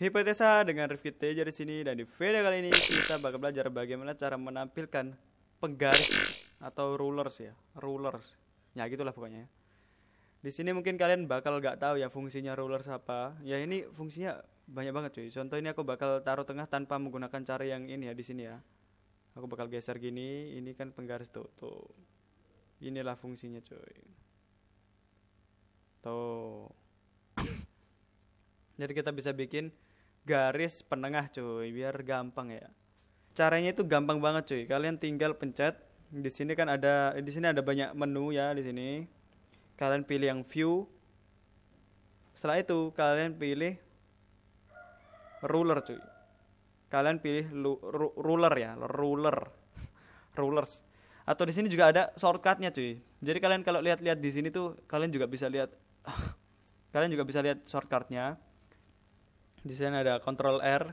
Hipotesa dengan Rifki Teja di sini dan di video kali ini kita bakal belajar bagaimana cara menampilkan penggaris atau rulers ya, rulers. Ya gitulah pokoknya. Ya. Di sini mungkin kalian bakal nggak tahu ya fungsinya rulers apa. Ya ini fungsinya banyak banget cuy. Contoh ini aku bakal taruh tengah tanpa menggunakan cara yang ini ya di sini ya. Aku bakal geser gini, ini kan penggaris tuh tuh. Inilah fungsinya cuy. Tuh jadi kita bisa bikin garis penengah cuy biar gampang ya caranya itu gampang banget cuy kalian tinggal pencet di sini kan ada eh, di sini ada banyak menu ya di sini kalian pilih yang view setelah itu kalian pilih ruler cuy kalian pilih lu, ru, ruler ya ruler rulers atau di sini juga ada shortcutnya cuy jadi kalian kalau lihat-lihat di sini tuh kalian juga bisa lihat kalian juga bisa lihat shortcutnya di sini ada control R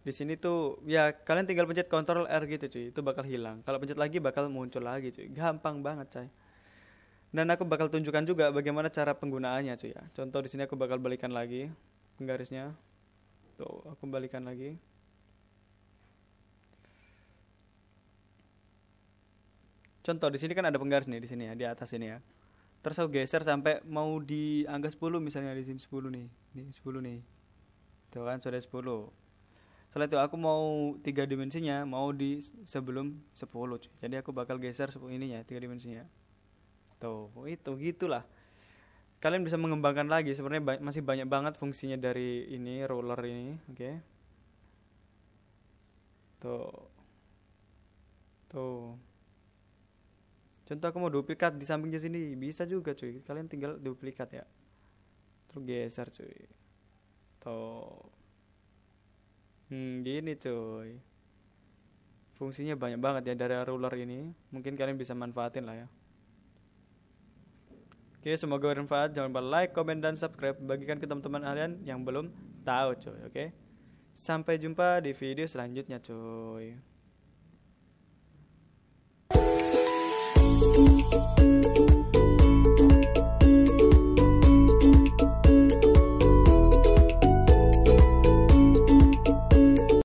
di sini tuh ya kalian tinggal pencet control R gitu cuy itu bakal hilang kalau pencet lagi bakal muncul lagi cuy gampang banget cuy dan aku bakal tunjukkan juga bagaimana cara penggunaannya cuy ya contoh di sini aku bakal balikan lagi penggarisnya tuh aku balikan lagi contoh di sini kan ada penggaris nih di sini ya di atas ini ya terus aku geser sampai mau di angka 10 misalnya di sini 10 nih nih 10 nih Tuh gitu kan sudah 10. Setelah itu aku mau tiga dimensinya mau di sebelum 10. Cuy. Jadi aku bakal geser sepuluh ininya tiga dimensinya. Tuh, itu gitulah. Kalian bisa mengembangkan lagi sebenarnya ba masih banyak banget fungsinya dari ini roller ini, oke. Okay. Tuh. Tuh. Contoh aku mau duplikat di sampingnya sini bisa juga cuy. Kalian tinggal duplikat ya. Terus geser cuy atau Hmm, gini cuy. Fungsinya banyak banget ya dari ruler ini. Mungkin kalian bisa manfaatin lah ya. Oke, semoga bermanfaat. Jangan lupa like, komen, dan subscribe. Bagikan ke teman-teman kalian yang belum tahu cuy, oke? Sampai jumpa di video selanjutnya cuy.